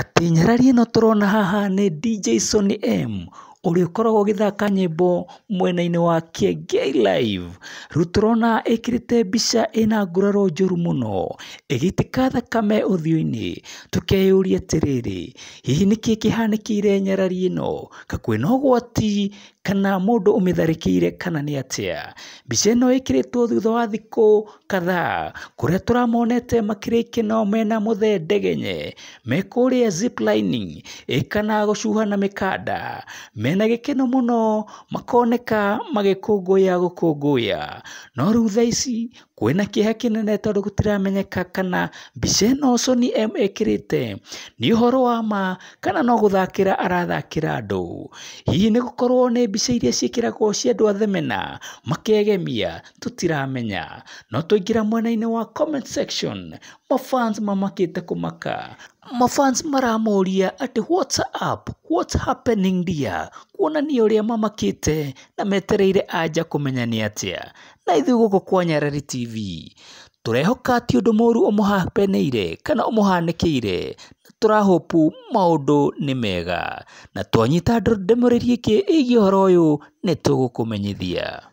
atĩ nyarari ĩno tũrona haha nĩ D Jason M ũrĩkoragwo ũgĩthaka nyĩmbo mwena-inĩ wa Kiengei live rĩu tũrona ĩkĩrĩte mbica ĩna nguraro njũru mũno ĩgĩitĩka thakame ũthiũ-inĩ tũkeyũria atĩrĩrĩ hihi nĩkĩĩ kĩhanĩkĩire nyarari ĩno ka kwĩna ũgwati kana mũndũ ũmĩtharĩkĩire kana nĩ atĩa mbica ĩno ĩkĩrĩtwo thutha wa thikũ kadhaa kũrĩa tũramonete makĩrĩa ikeno mena mũthee ndegenye me kũrĩa ziplining ĩ kana gũcuha na mĩkanda me mena gĩkeno muno makoneka magikunguya gukunguya no rĩu thaa ici kwĩna kĩeha kĩnene tondũ gũtiramenyeka kana mbica ĩno Sony M ĩkĩrĩte ni horo wa ma kana no guthakira arathakira andũ hihi ni gukorwo ni mbica iria ciĩkĩragwo cia andũ a themena makegemia tũtiramenya no tuingira mwena ini wa comment section mafans mamakĩte kumaka mafans maramoria ati what's up what's happening dia kuona ni uria mamakite na metereire anja kumenya ni atia na ithu guko kwa nyarari tv turehoka ati undu muru umuhapeneire kana umuhanikiire turahopu maundu ni mega na twanyita ndemoreri iki igi horo uyu ni tugukumenyithia